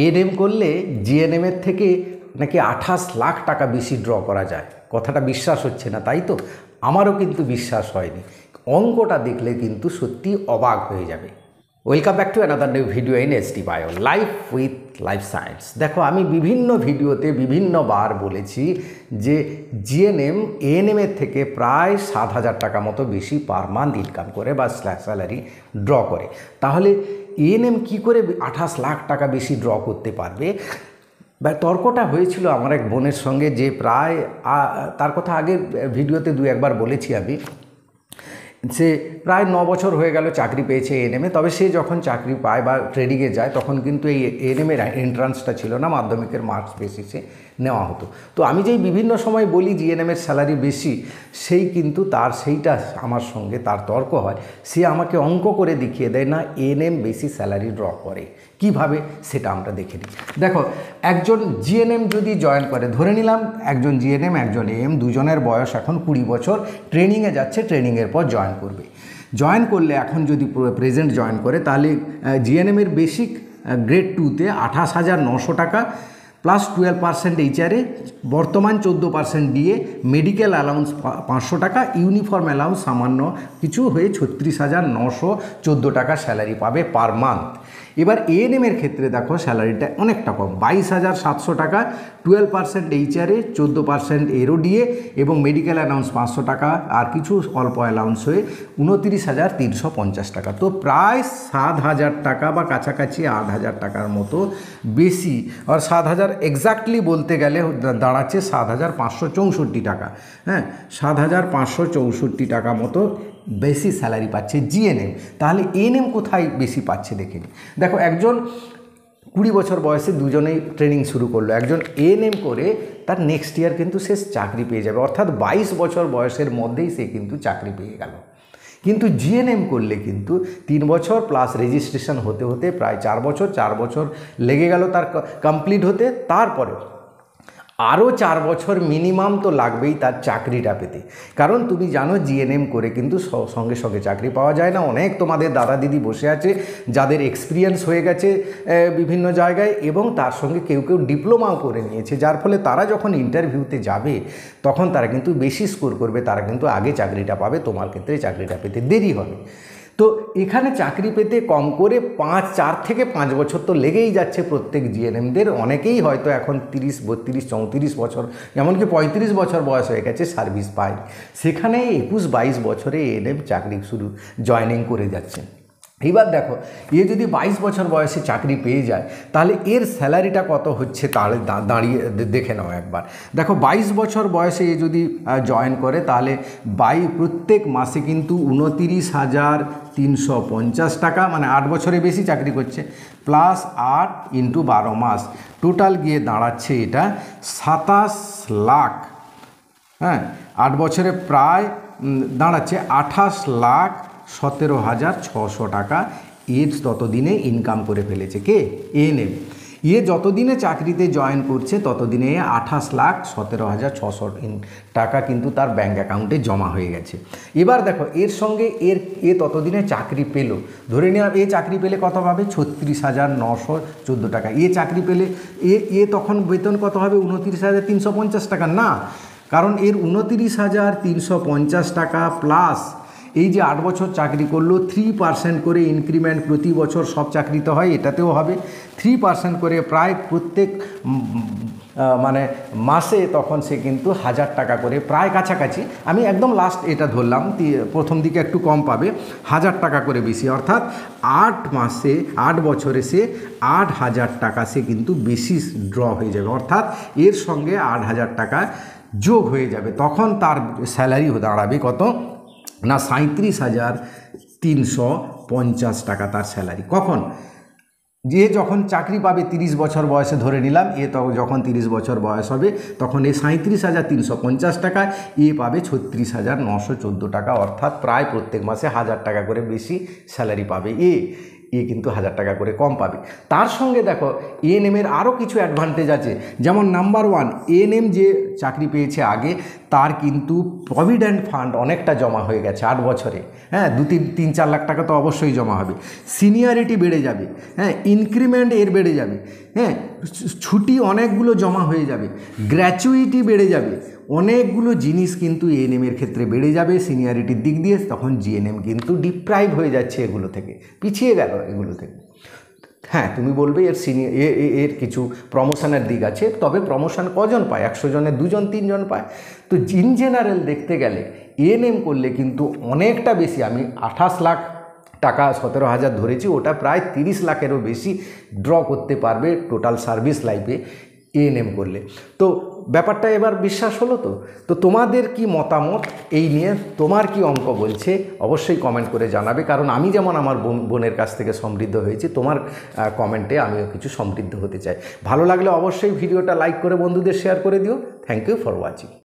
ANM করলে জিএনএমের থেকে নাকি আঠাশ লাখ টাকা বেশি ড্র করা যায় কথাটা বিশ্বাস হচ্ছে না তাই তো আমারও কিন্তু বিশ্বাস হয়নি অঙ্কটা দেখলে কিন্তু সত্যি অবাক হয়ে যাবে welcome back to another new video in S bio life with life science দেখো আমি বিভিন্ন ভিডিওতে বিভিন্নবার বলেছি যে জিএনএম এএনএমের থেকে প্রায় সাত হাজার টাকা মতো বেশি পার মান্থ ইনকাম করে বা স্যালারি ড্র করে তাহলে এএনএম কী করে আঠাশ লাখ টাকা বেশি ড্র করতে পারবে বা তর্কটা হয়েছিল আমার এক বোনের সঙ্গে যে প্রায় তার কথা আগে ভিডিওতে দু একবার বলেছি আমি সে প্রায় ন বছর হয়ে গেল চাকরি পেয়েছে এনএমএ তবে সে যখন চাকরি পায় বা ট্রেডিংয়ে যায় তখন কিন্তু এই এনএমের এন্ট্রান্সটা ছিল না মাধ্যমিকের মার্কস বেসিসে নেওয়া হতো তো আমি যেই বিভিন্ন সময় বলি জিএনএমের স্যালারি বেশি সেই কিন্তু তার সেইটা আমার সঙ্গে তার তর্ক হয় সে আমাকে অঙ্ক করে দেখিয়ে দেয় না এম বেশি স্যালারি ড্র করে কিভাবে সেটা আমরা দেখে নিই দেখো একজন জিএনএম যদি জয়েন করে ধরে নিলাম একজন জিএনএম একজন এ এম দুজনের বয়স এখন কুড়ি বছর ট্রেনিংয়ে যাচ্ছে ট্রেনিংয়ের পর জয়েন করবে জয়েন করলে এখন যদি প্রেজেন্ট জয়েন করে তাহলে জিএনএমের বেসিক গ্রেড টুতে আঠাশ হাজার নশো টাকা প্লাস টুয়েলভ পার্সেন্ট এইচআরে বর্তমান চোদ্দো পার্সেন্ট দিয়ে মেডিকেল অ্যালাউন্স পাঁচশো টাকা ইউনিফর্ম অ্যালাউন্স সামান্য কিছু হয়ে ছত্রিশ হাজার নশো চোদ্দো টাকা স্যালারি পাবে পার মান্থ এবার এএনএমের ক্ষেত্রে দেখো স্যালারিটা অনেকটা কম বাইশ হাজার সাতশো টাকা টুয়েলভ পার্সেন্ট এইচআরে চোদ্দো পার্সেন্ট এরও এরোডিএ এবং মেডিকেল অ্যালাউন্স পাঁচশো টাকা আর কিছু অল্প অ্যালাউন্স হয়ে উনতিরিশ হাজার তিনশো পঞ্চাশ টাকা তো প্রায় সাত হাজার টাকা বা কাছাকাছি আট হাজার টাকার মতো বেশি আর সাত হাজার এক্স্যাক্টলি বলতে গেলে দাঁড়াচ্ছে সাত হাজার পাঁচশো চৌষট্টি টাকা হ্যাঁ সাত হাজার পাঁচশো চৌষট্টি টাকা মতো বেশি স্যালারি পাচ্ছে জিএনএম তাহলে এএনএম কোথায় বেশি পাচ্ছে দেখে দেখো একজন কুড়ি বছর বয়সে দুজনেই ট্রেনিং শুরু করলো একজন এএনএম করে তার নেক্সট ইয়ার কিন্তু সে চাকরি পেয়ে যাবে অর্থাৎ বাইশ বছর বয়সের মধ্যেই সে কিন্তু চাকরি পেয়ে গেলো কিন্তু জিএনএম করলে কিন্তু তিন বছর প্লাস রেজিস্ট্রেশন হতে হতে প্রায় চার বছর চার বছর লেগে গেল তার কমপ্লিট হতে তারপরে আরও চার বছর মিনিমাম তো লাগবেই তার চাকরিটা পেতে কারণ তুমি জানো জিএনএম করে কিন্তু সঙ্গে সঙ্গে চাকরি পাওয়া যায় না অনেক তোমাদের দাদা দিদি বসে আছে যাদের এক্সপিরিয়েন্স হয়ে গেছে বিভিন্ন জায়গায় এবং তার সঙ্গে কেউ কেউ ডিপ্লোমাও করে নিয়েছে যার ফলে তারা যখন ইন্টারভিউতে যাবে তখন তারা কিন্তু বেশি স্কোর করবে তারা কিন্তু আগে চাকরিটা পাবে তোমার ক্ষেত্রে চাকরিটা পেতে দেরি হবে তো এখানে চাকরি পেতে কম করে পাঁচ চার থেকে পাঁচ বছর তো লেগেই যাচ্ছে প্রত্যেক জিএনএমদের অনেকেই হয়তো এখন তিরিশ বত্রিশ চৌত্রিশ বছর এমনকি পঁয়ত্রিশ বছর বয়স হয়ে গেছে সার্ভিস পায় সেখানে একুশ বাইশ বছরে এনএম চাকরি শুরু জয়নিং করে যাচ্ছে এবার দেখো এ যদি ২২ বছর বয়সে চাকরি পেয়ে যায় তাহলে এর স্যালারিটা কত হচ্ছে তাহলে দাঁড়িয়ে দেখে নাও একবার দেখো ২২ বছর বয়সে এ যদি জয়েন করে তাহলে বাই প্রত্যেক মাসে কিন্তু উনতিরিশ হাজার তিনশো পঞ্চাশ টাকা মানে আট বছরে বেশি চাকরি করছে প্লাস আট ইন্টু বারো মাস টোটাল গিয়ে দাঁড়াচ্ছে এটা সাতাশ লাখ হ্যাঁ আট বছরে প্রায় দাঁড়াচ্ছে আঠাশ লাখ সতেরো হাজার ছশো টাকা এ ততদিনে ইনকাম করে ফেলেছে কে এএনএম ইয়ে যতদিনে চাকরিতে জয়েন করছে ততদিনে আঠাশ লাখ সতেরো হাজার ছশো টাকা কিন্তু তার ব্যাঙ্ক অ্যাকাউন্টে জমা হয়ে গেছে এবার দেখো এর সঙ্গে এর এ ততদিনে চাকরি পেল ধরে নিলাম এ চাকরি পেলে কত পাবে ছত্রিশ হাজার নশো চোদ্দো টাকা এ চাকরি পেলে এ এ তখন বেতন কত হবে উনত্রিশ হাজার তিনশো পঞ্চাশ টাকা না কারণ এর উনত্রিশ হাজার তিনশো পঞ্চাশ টাকা প্লাস এই যে আট বছর চাকরি করলো থ্রি পার্সেন্ট করে ইনক্রিমেন্ট প্রতি বছর সব চাকরিতে হয় এটাতেও হবে থ্রি পার্সেন্ট করে প্রায় প্রত্যেক মানে মাসে তখন সে কিন্তু হাজার টাকা করে প্রায় কাছাকাছি আমি একদম লাস্ট এটা ধরলাম প্রথম দিকে একটু কম পাবে হাজার টাকা করে বেশি অর্থাৎ আট মাসে আট বছরে সে আট হাজার টাকা সে কিন্তু বেশি ড্র হয়ে যাবে অর্থাৎ এর সঙ্গে আট হাজার টাকা যোগ হয়ে যাবে তখন তার স্যালারি দাঁড়াবে কত না সাঁত্রিশ হাজার তিনশো পঞ্চাশ টাকা তার স্যালারি কখন যে যখন চাকরি পাবে তিরিশ বছর বয়সে ধরে নিলাম এ তখন যখন তিরিশ বছর বয়স হবে তখন এ সাঁত্রিশ হাজার তিনশো পঞ্চাশ টাকা এ পাবে ছত্রিশ হাজার নশো চোদ্দো টাকা অর্থাৎ প্রায় প্রত্যেক মাসে হাজার টাকা করে বেশি স্যালারি পাবে এ এ কিন্তু হাজার টাকা করে কম পাবে তার সঙ্গে দেখো এএনএমের আরও কিছু অ্যাডভান্টেজ আছে যেমন নাম্বার ওয়ান এএনএম যে চাকরি পেয়েছে আগে তার কিন্তু প্রভিডেন্ট ফান্ড অনেকটা জমা হয়ে গেছে আট বছরে হ্যাঁ দু তিন তিন চার লাখ টাকা তো অবশ্যই জমা হবে সিনিয়রিটি বেড়ে যাবে হ্যাঁ ইনক্রিমেন্ট এর বেড়ে যাবে হ্যাঁ ছুটি অনেকগুলো জমা হয়ে যাবে গ্র্যাচুইটি বেড়ে যাবে অনেকগুলো জিনিস কিন্তু এএনএমের ক্ষেত্রে বেড়ে যাবে সিনিয়রিটির দিক দিয়ে তখন জিএনএম কিন্তু ডিপ্রাইভ হয়ে যাচ্ছে এগুলো থেকে পিছিয়ে গেল এগুলো থেকে হ্যাঁ তুমি বলবে এর সিনিয়র এর কিছু প্রমোশনের দিক আছে তবে প্রমোশন কজন পায় একশো জনে দুজন তিনজন পায় তো ইন জেনারেল দেখতে গেলে এএনএম করলে কিন্তু অনেকটা বেশি আমি আঠাশ লাখ টাকা সতেরো হাজার ধরেছি ওটা প্রায় তিরিশ লাখেরও বেশি ড্র করতে পারবে টোটাল সার্ভিস লাইফে এএনএম করলে তো ব্যাপারটা এবার বিশ্বাস হলো তো তো তোমাদের কি মতামত এই নিয়ে তোমার কি অঙ্ক বলছে অবশ্যই কমেন্ট করে জানাবে কারণ আমি যেমন আমার বোনের কাছ থেকে সমৃদ্ধ হয়েছি তোমার কমেন্টে আমিও কিছু সমৃদ্ধ হতে চাই ভালো লাগলে অবশ্যই ভিডিওটা লাইক করে বন্ধুদের শেয়ার করে দিও থ্যাংক ইউ ফর ওয়াচিং